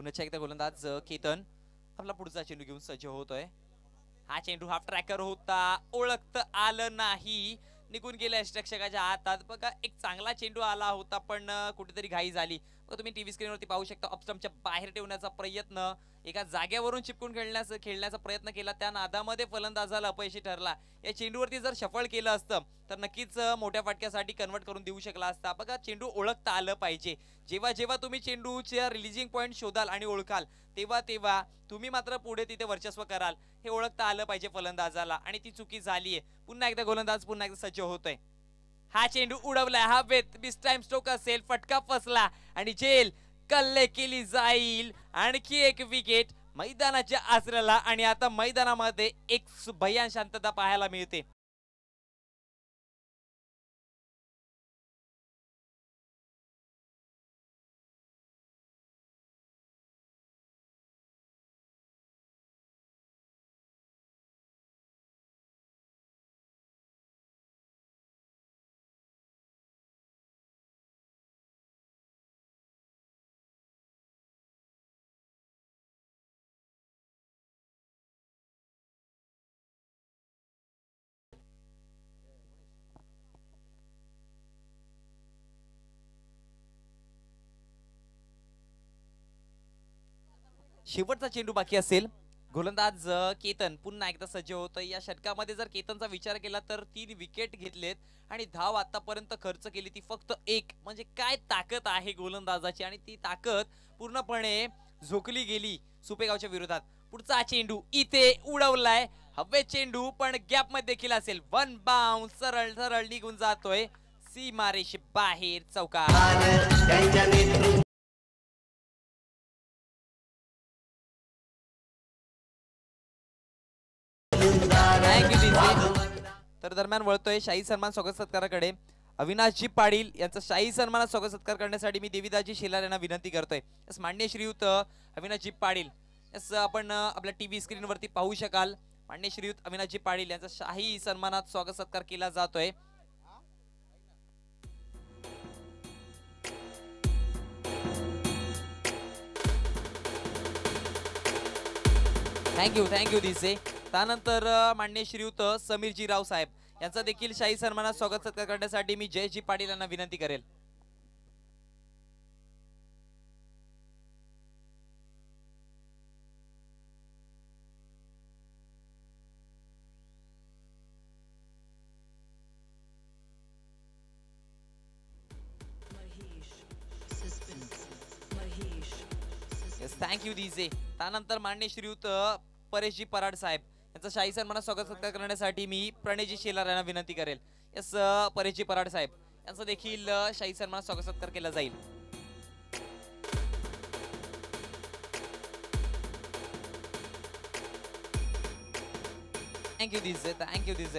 पुण्याच्या एकदा गोलंदाज केतन आपला पुढचा चेंडू घेऊन सज्ज होतोय हा चेंडू हाफ ट्रॅकर होता ओळखत आलं नाही निघून गेल्या रक्षकाच्या हातात बघा एक चांगला चेंडू आला होता पण कुठेतरी घाई झाली तुम्ही टीव्ही स्क्रीनवरती पाहू शकता ऑप्स्टमच्या बाहेर ठेवण्याचा प्रयत्न एका जागेवरून चिपकून खेळण्यास खेळण्याचा प्रयत्न केला त्या नादामध्ये फलंदाजाला अपयशी ठरला या चेंडूवरती जर सफळ केलं असतं तर नक्कीच मोठ्या फाटक्यासाठी कन्वर्ट करून देऊ शकला असता बघा चेंडू ओळखता आलं पाहिजे जेव्हा जेव्हा तुम्ही चेंडूच्या रिलीजिंग पॉईंट शोधाल आणि ओळखाल तेव्हा तेव्हा तुम्ही मात्र पुढे तिथे वर्चस्व कराल हे ओळखता आलं पाहिजे फलंदाजाला आणि ती चुकी झाली आहे पुन्हा एकदा गोलंदाज पुन्हा एकदा सज्ज होतोय हा चेंडू उडवला हा वेत बिस्टाईम स्ट्रोक असेल फटका फसला आणि जेल कल्ले केली जाईल आणखी एक विकेट मैदानाच्या आसऱ्याला आणि आता मैदानामध्ये एक भयान शांतता पाहायला मिळते शेवटचा चेंडू बाकी असेल गोलंदाज केतन पुन्हा एकदा सज्ज होतं या षटकामध्ये जर केतनचा विचार केला तर तीन विकेट घेतलेत आणि धाव आतापर्यंत खर्च केली ती फक्त एक म्हणजे काय ताकद आहे गोलंदाजाची आणि ती ताकद पूर्णपणे झोकली गेली सुपेगावच्या विरोधात पुढचा चेंडू इथे उडवलाय हवे चेंडू पण गॅप मध्ये देखील असेल वन बाउन्स सरळ सरळ निघून जातोय सी मारेश बाहेर चौका तर दरम्यान वळतोय शाही सन्मान स्वागत सत्काराकडे अविनाशजी पाडील यांचा शाही सन्मानात स्वागत सत्कार करण्यासाठी मी देवीदाजी शेलार यांना विनंती करतोय मान्य श्रीयुत अविनाशजी पाडील यस आपण आपल्या टी व्ही स्क्रीनवरती पाहू शकाल मान्य श्रीयुत अविनाशजी पाडील यांचा शाही सन्मानात स्वागत सत्कार केला जातोय थँक्यू थँक्यू दिसे त्यानंतर मान्य श्रीयुत समीरजी राव साहेब यांचा देखील शाही सन्मानात स्वागत सत्कार करण्यासाठी मी जयजी पाटील यांना विनंती करेल थँक्यू दिजे त्यानंतर मान्य श्रीयुत परेशजी पराड साहेब यांचा शाही सन्मानात स्वागत सत्कार करण्यासाठी मी प्रणयजी शेलार यांना विनंती करेल यस परेजी पराड साहेब यांचा देखील शाही सन्मानात स्वागत सत्कार केला जाईल थँक्यू दिस थँक्यू दिस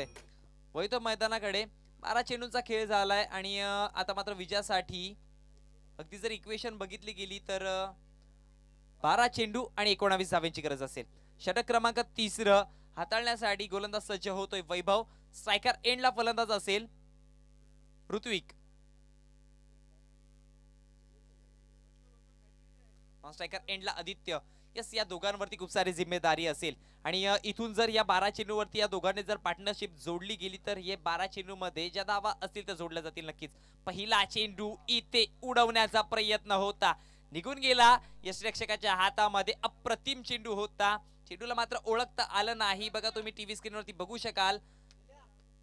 वैतो मैदानाकडे बारा चेंडूंचा खेळ झालाय आणि आता मात्र विजयासाठी अगदी जर इक्वेशन बघितली गेली तर बारा चेंडू आणि एकोणावीस धाव्यांची गरज असेल षटक क्रमांक तिसरं हाताळण्यासाठी गोलंदाज सज्ज होतोय वैभव स्ट्रायकर एंडला फलंदाज असेल ऋत्विक स्ट्रायकर एंडला आदित्य यस या दोघांवरती खूप सारी जिम्मेदारी असेल आणि इथून जर या बारा चेंडूवरती या दोघांनी जर पार्टनरशिप जोडली गेली तर हे बारा मध्ये ज्या दावा असतील त्या जोडल्या जातील नक्कीच पहिला चेंडू इथे उडवण्याचा प्रयत्न होता निघून गेला यशरक्षकाच्या हातामध्ये अप्रतिम चेंडू होता चेंडूला मात्र ओळखता आलं नाही बघा तुम्ही टीव्ही स्क्रीनवरती बघू शकाल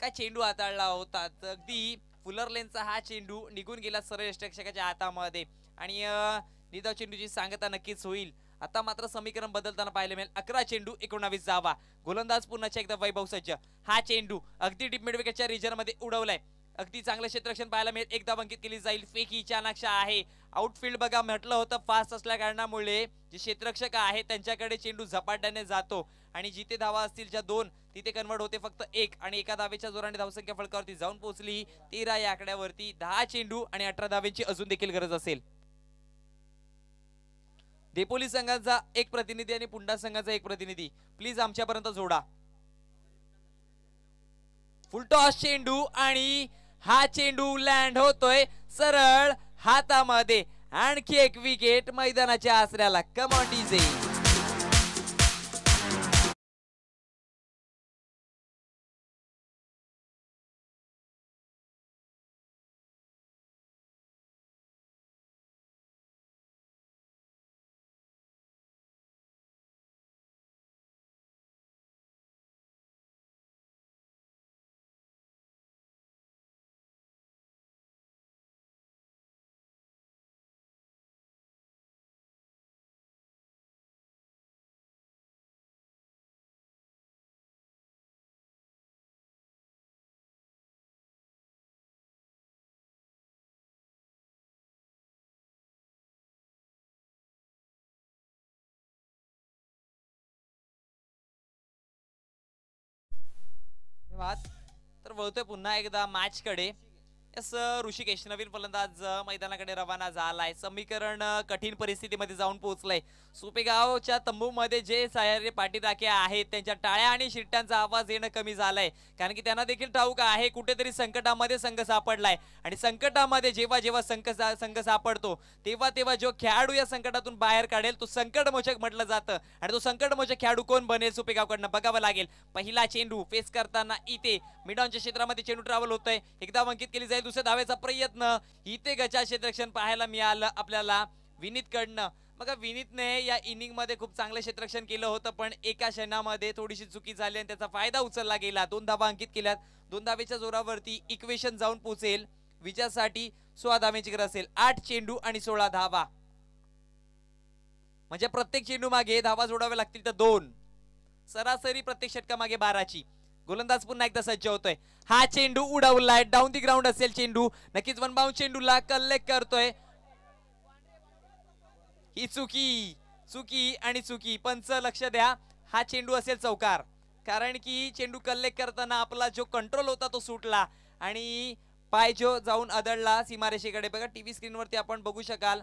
काय चेंडू हाताळला होता अगदी फुलर लेनचा हा चेंडू निघून गेला सरळ हातामध्ये आणि निधाव चेंडूची सांगता नक्कीच होईल आता मात्र समीकरण बदलताना पाहिलं मिळेल अकरा चेंडू एकोणावीस जावा गोलंदाज पुन्हा एकदा वैभव सज्ज हा चेंडू अगदी डीप मिडविकेटच्या रिजनमध्ये उडवलाय अगदी चांगले क्षेत्रक्षण पाहायला मिळेल एकदा अंकित केली जाईल फेकीच्या नक्षा आहे आउटफील्ड बघा म्हटलं होतं फास्ट असल्या कारणामुळे जे क्षेत्रक्षक आहे त्यांच्याकडे चेंडू झपाट्याने जातो आणि जिथे धावा असतील ज्या दोन तिथे कन्वर्ट होते फक्त एक आणि एका धावेच्या जोराने धावसंख्या फळकावरती जाऊन पोहोचली तेरा या आकड्यावरती दहा चेंडू आणि अठरा धावेची अजून देखील गरज असेल देपोली संघाचा एक प्रतिनिधी आणि पुंडा संघाचा एक प्रतिनिधी प्लीज आमच्यापर्यंत जोडा फुल टॉस चेंडू आणि हा चेंडू लँड होतोय सरळ हातामध्ये आणखी एक विकेट मैदानाच्या आसऱ्याला कमॉन डीजे धन्यवाद तर वळतोय पुन्हा एकदा मॅच कडे ऋषिकेश नवीन फलंदाज मैदानाकडे रवाना झालाय समीकरण कठीण परिस्थितीमध्ये जाऊन पोहोचलंय सुपेगावच्या तंबूमध्ये जे सहाय्य पाठीराख्या आहेत त्यांच्या टाळ्या आणि शिट्ट्यांचा आवाज येणं कमी झालाय कारण की त्यांना देखील ठाऊक आहे कुठेतरी संकटामध्ये संघ सापडलाय आणि संकटामध्ये जेव्हा जेव्हा संघ संघ सापडतो तेव्हा तेव्हा जो खेळाडू या संकटातून बाहेर काढेल तो संकटमोचक म्हटलं जातं आणि तो संकटमोचक खेळाडू कोण बनेल सुपेगावकडनं बघावं लागेल पहिला चेंडू फेस करताना इथे मिडॉनच्या क्षेत्रामध्ये चेंडू ट्रॅव्हल होतोय एकदा अंकित केली जाईल दुसऱ्या धावेचा प्रयत्न इथे गचा क्षेत्रक्षण पाहायला मिळालं आपल्याला विनीत विनीतकडनं मग विनीतने या इनिंग मध्ये खूप चांगलं क्षेत्रक्षण केलं होतं पण एका क्षणामध्ये थोडीशी चुकी झाली आणि त्याचा फायदा उचलला गेला दोन धावा अंकित केल्यात दोन धाबेच्या जोरावरती इक्वेशन जाऊन पोहोचेल विजयासाठी सोळा धाबेची गरज असेल आठ चेंडू आणि सोळा धावा म्हणजे प्रत्येक चेंडू मागे धावा जोडावे लागतील तर दोन सरासरी प्रत्येक षटका मागे बाराची गोलंदाज पुन्हा एकदा सज्ज होतोय हा चेंडू उडवलाय डाऊन दी ग्राउंड असेल चेंडू नक्कीच वन बाउंड चेंडूला कल्लेक्ट करतोय ही चुकी चुकी आणि चुकी पंच लक्ष द्या हा चेंडू असेल चौकार कारण की चेंडू कलेक्ट करताना आपला जो कंट्रोल होता तो सुटला आणि पाय जो जाऊन आदळला सीमारेषेकडे बघा टीव्ही स्क्रीनवरती आपण बघू शकाल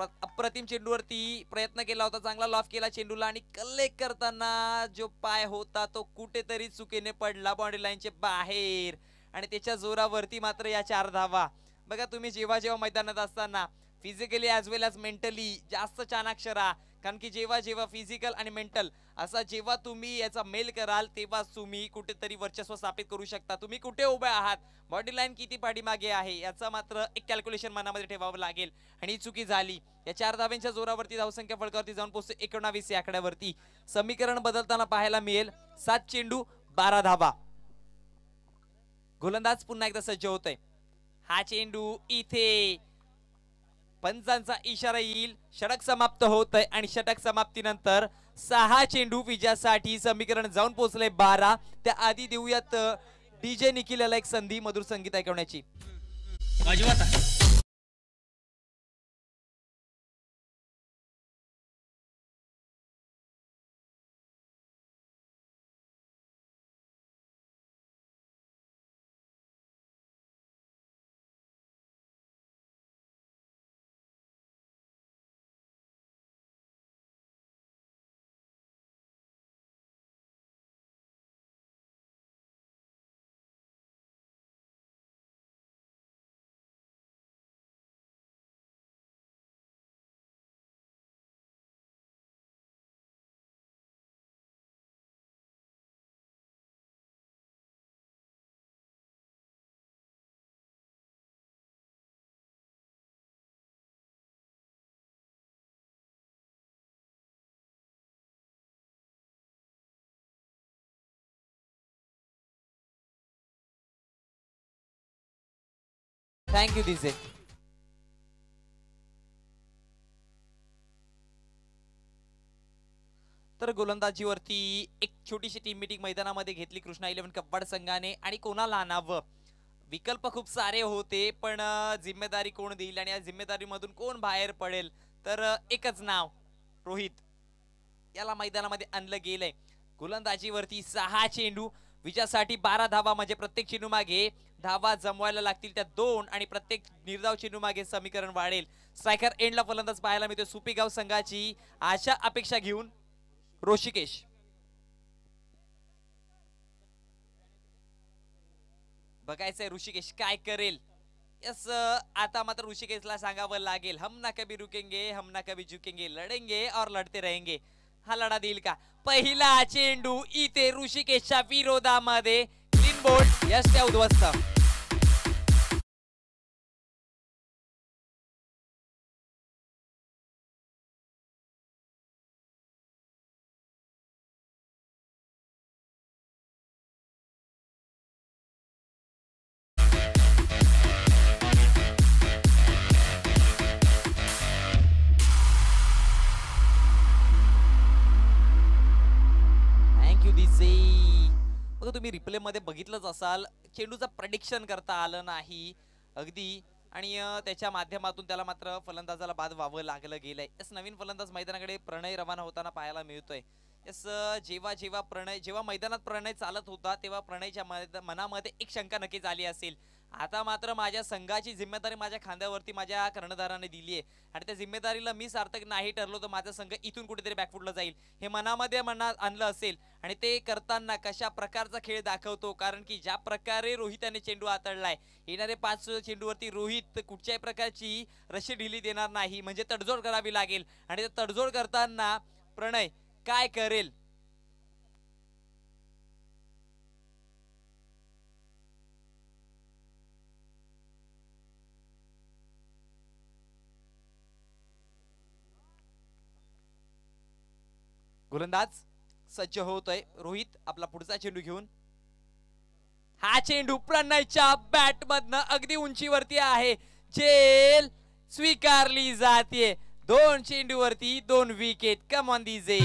अप्रतिम चेंडूवरती प्रयत्न केला होता चांगला लॉफ केला चेंडूला आणि कलेक्ट करताना जो पाय होता तो कुठेतरी चुकीने पडला बाउंड्री लाईनचे बाहेर आणि त्याच्या जोरावरती मात्र या चार धावा बघा तुम्ही जेव्हा जेव्हा मैदानात असताना physically as well as mentally जास्त चाणाक्षरा कारण की जेव्हा जेव्हा फिजिकल आणि मेंटल असा जेव्हा तुम्ही याचा मेल कराल तेव्हा तुम्ही कुठेतरी वर्चस्व स्थापित करू शकता तुम्ही कुठे उभे आहात बॉडी लाईन किती पाठीमागे आहे याचा मात्र एक कॅल्क्युलेशन मनामध्ये ठेवावं लागेल आणि चुकी झाली या चार धाव्यांच्या जोरावरती धावसंख्या फळकावरती जाऊन पोहोचते एकोणावीस या आकड्यावरती समीकरण बदलताना पाहायला मिळेल सात चेंडू बारा धावा गोलंदाज पुन्हा एकदा सज्ज होत आहे हा चेंडू इथे पंचांचा इशारा येईल षटक समाप्त होत आहे आणि षटक समाप्तीनंतर सहा चेंडू विजयासाठी समीकरण जाऊन पोहोचले बारा त्या आधी देऊयात डीजे निखिलला एक संधी मधुर संगीत ऐकवण्याची थँक्यू दिजे तर गोलंदाजीवरती एक छोटीशी टीम मिटिंग मैदानामध्ये घेतली कृष्णा इलेव्हन कब्बाड संघाने आणि कोणाला आणावं विकल्प खूप सारे होते पण जिम्मेदारी कोण देईल आणि या जिम्मेदारीमधून कोण बाहेर पडेल तर एकच नाव रोहित याला मैदानामध्ये आणलं गेलंय गोलंदाजीवरती सहा चेंडू विजयासाठी बारा धावा म्हणजे प्रत्येक चेंडू मागे धावा जमवायला लागतील त्या दोन आणि प्रत्येक निर्धाव चेंडू मागे समीकरण वाढेल स्ट्रायकर एंडला फलंदाज पाहायला मिळतो सुपीगाव संघाची आशा अपेक्षा घेऊन ऋषिकेश बघायचंय ऋषिकेश काय करेल यस आता मात्र ऋषिकेशला सांगावं लागेल हम ना कभी रुकेंगे हम ना कभी झुकेंगे लढेंगे और लढते रहेंगे हा लढा देईल का पहिला चेंडू इथे ऋषिकेशच्या विरोधामध्ये बोर्ड यश त्या उद्ध्वस्त तुम्ही रिप्लेमध्ये बघितलंच असाल चेंडूचं प्रडिक्शन करता आलं नाही अगदी आणि त्याच्या माध्यमातून त्याला मात्र फलंदाजाला बाद व्हावं लागलं गेलंय यस नवीन फलंदाज मैदानाकडे प्रणय रवाना होताना पाहायला मिळतोय यस जेव्हा जेव्हा प्रणय जेव्हा मैदानात प्रणय चालत होता तेव्हा प्रणयच्या मनामध्ये एक शंका नक्कीच आली असेल आता मात्र माझ्या संघाची जिम्मेदारी माझ्या खांद्यावरती माझ्या कर्णधाराने दिली आहे आणि त्या जिम्मेदारीला मी सार्थक नाही ठरलो तर माझा संघ इथून कुठेतरी बॅकफुटला जाईल हे मनामध्ये मना आणलं असेल आणि ते करताना कशा प्रकारचा खेळ दाखवतो कारण की ज्या प्रकारे रोहित याने चेंडू हाताळलाय येणारे पाच चेंडूवरती रोहित कुठच्याही प्रकारची रशी ढिली देणार नाही म्हणजे तडजोड करावी लागेल आणि तडजोड करताना प्रणय काय करेल गोलंदाज सज्ज होतोय रोहित आपला पुढचा चेंडू घेऊन हा चेंडू प्रणयच्या बॅट मधन अगदी उंचीवरती आहे जेल स्वीकारली जाते दोन चेंडू चेंडूवरती दोन विकेट कमॉन दिजे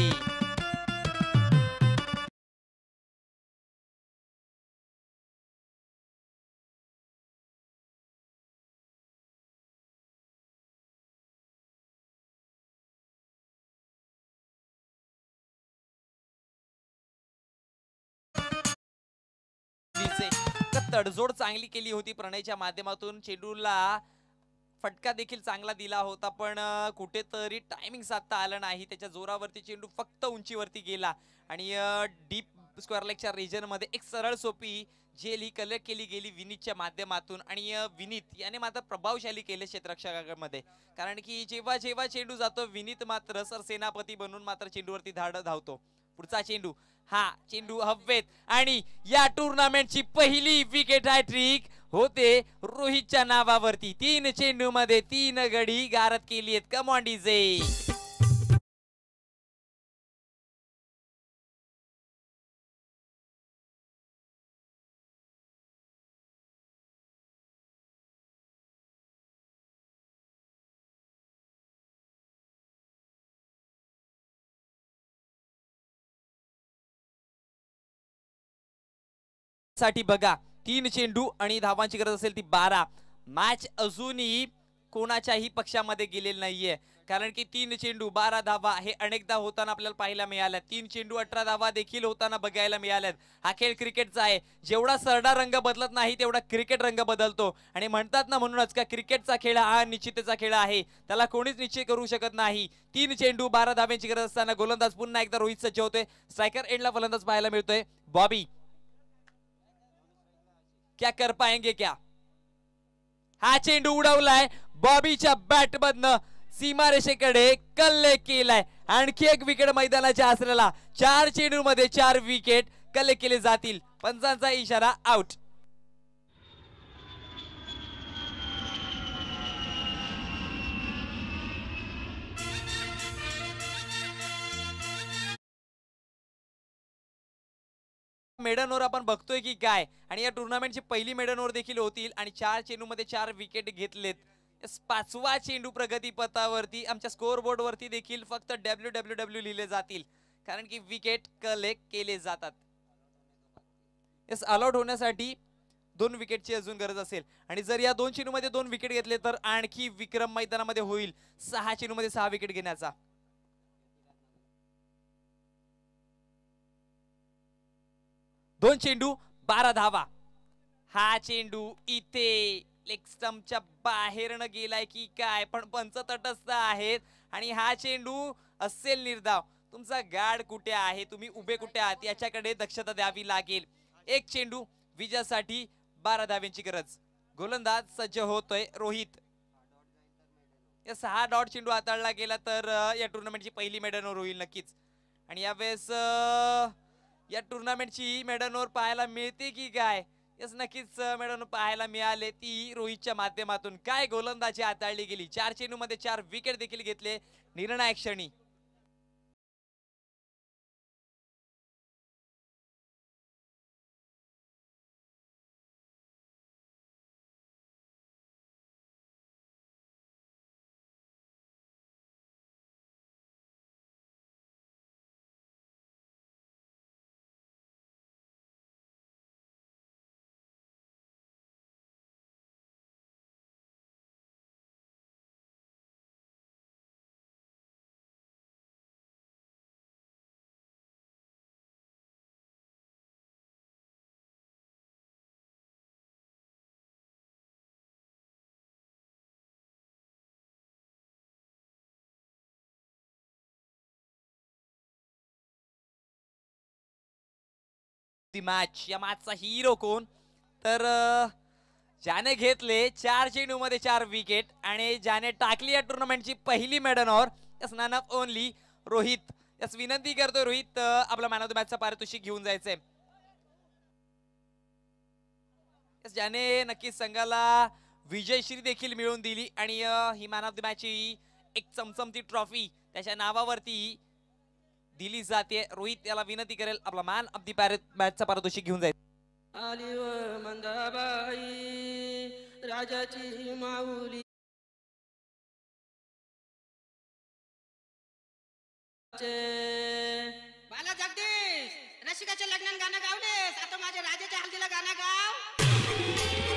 तडजोड चांगली केली होती प्रणयच्या माध्यमातून चेंडूला फटका देखील चांगला दिला होता पण कुठेतरी टायमिंग साधता आलं नाही त्याच्या जोरावरती चेंडू फक्त उंचीवरती गेला आणि डीप स्क्वेअर लेगच्या रिजनमध्ये एक सरळ सोपी जेल ही कलेक्ट केली गेली विनीतच्या माध्यमातून आणि विनीत याने मात्र प्रभावशाली केले क्षेत्रक्षकामध्ये कारण की जेव्हा जेव्हा चेंडू जातो विनीत मात्र सरसेनापती बनून मात्र चेंडूवरती धाड धावतो पुढचा चेंडू हा चेंडू हवेत आणि या टुर्नामेंटची पहिली विकेट हॅट्रिक होते रोहितच्या नावावरती तीन चेंडू मध्ये तीन गडी गारत केली आहेत कमॉन्डीजे साठी बघा तीन चेंडू आणि धावांची गरज असेल ती बारा मॅच अजूनही कोणाच्याही पक्षामध्ये गेलेली नाहीये कारण की तीन चेंडू बारा धावा हे अनेकदा होताना आपल्याला पाहायला मिळाल्या तीन चेंडू अठरा धावा देखील होताना बघायला मिळाल्यात हा खेळ क्रिकेटचा आहे जेवढा सरडा रंग बदलत नाही तेवढा क्रिकेट रंग बदलतो आणि म्हणतात ना म्हणूनच का क्रिकेटचा खेळ हा निश्चितेचा खेळ आहे त्याला कोणीच निश्चय करू शकत नाही तीन चेंडू बारा धाव्यांची गरज असताना गोलंदाज पुन्हा एकदा रोहित सज्ज होतोय स्ट्रायकर एंडला फलंदाज पाहायला मिळतोय बॉबी क्या कर पाएंगे क्या हा चेंडू उडवलाय बॉबीच्या बॅट मधनं सीमारेषेकडे कल्ले केलाय आणखी एक विकेट मैदानाच्या असलेला चार चेंडू मध्ये चार विकेट कल्ले केले जातील पंचांचा इशारा आउट मेडनवर आपण बघतोय की काय आणि या टुर्नामेंटची पहिली मेडनवर देखील होतील आणि चार चेंडूमध्ये चार विकेट घेतलेत पाचवा चेंडू प्रगतीपथावरती आमच्या स्कोअर बोर्डवरती देखील फक्त डब्ल्यू डब्ल्यू डब्ल्यू लिहिले जातील कारण की विकेट कलेक्ट केले जातात यस अलआउट होण्यासाठी दोन विकेटची अजून गरज असेल आणि जर या दोन चेंडूमध्ये दोन विकेट घेतले तर आणखी विक्रम मैदानामध्ये होईल सहा चेंडूमध्ये सहा विकेट घेण्याचा दोन चेंडू बारा धावा हा चेंडू इथे लेक्स्टमच्या बाहेरनं गेलाय की काय पण पंच तटस्थ आहेत आणि हा चेंडू असेल निर्धाव तुमचा गाड कुठे आहे तुम्ही उभे कुठे आहात याच्याकडे दक्षता द्यावी लागेल एक चेंडू विजयासाठी बारा धाव्यांची गरज गोलंदाज सज्ज होतोय रोहित या सहा डॉट चेंडू हाताळला गेला तर या टुर्नामेंटची पहिली मेडल होईल नक्कीच आणि यावेळेस या टुर्नामेंटची ही मॅडमवर पाहायला मिळते की काय याच नक्कीच मॅडम पाहायला मिळाले ती रोहितच्या माध्यमातून काय गोलंदाजी हाताळली गेली चार मध्ये चार विकेट देखील घेतले निर्णायक क्षणी ती मॅच या मॅचचा हिरो कोण तर ज्याने घेतले चार चेंडू मध्ये चार विकेट आणि ज्याने टाकली या टुर्नामेंटची पहिली maiden or yes man of only Rohit yes विनंती करतो रोहित आपला मॅन ऑफ द मॅचचा पारितोषिक घेऊन जायचंय ज्याने नक्कीच संघाला विजयश्री देखील मिळवून दिली आणि ही मॅन ऑफ द मॅच ही एक चमचमती ट्रॉफी त्याच्या नावावरती दिली जाते रोहित याला विनंती करेल आपला मान अब्दी मॅचचा पारितोषिक घेऊन जाईल आली मंदाबाई राजाची माऊली बाला जगदीश रसिकाच्या लग्नात गाणं गावलेस आता माझ्या राजाच्या हल्दीला गाणं गाव